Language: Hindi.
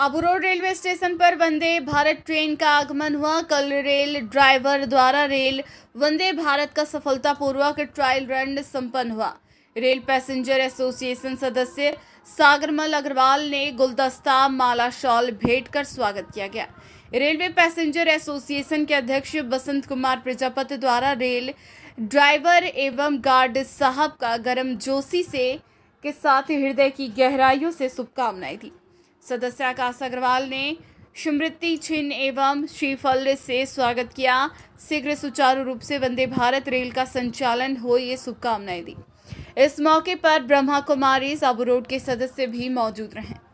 आबूरोड रेलवे स्टेशन पर वंदे भारत ट्रेन का आगमन हुआ कल रेल ड्राइवर द्वारा रेल वंदे भारत का सफलतापूर्वक ट्रायल रन संपन्न हुआ रेल पैसेंजर एसोसिएशन सदस्य सागरमल अग्रवाल ने गुलदस्ता माला शॉल भेंट कर स्वागत किया गया रेलवे पैसेंजर एसोसिएशन के अध्यक्ष बसंत कुमार प्रजापति द्वारा रेल ड्राइवर एवं गार्ड साहब का गर्म जोशी से के साथ हृदय की गहराइयों से शुभकामनाएं दी सदस्य आकाश अग्रवाल ने स्मृति चिन्ह एवं श्रीफल से स्वागत किया शीघ्र सुचारू रूप से वंदे भारत रेल का संचालन हो ये शुभकामनाएं दी इस मौके पर ब्रह्मा कुमारी साबू रोड के सदस्य भी मौजूद रहे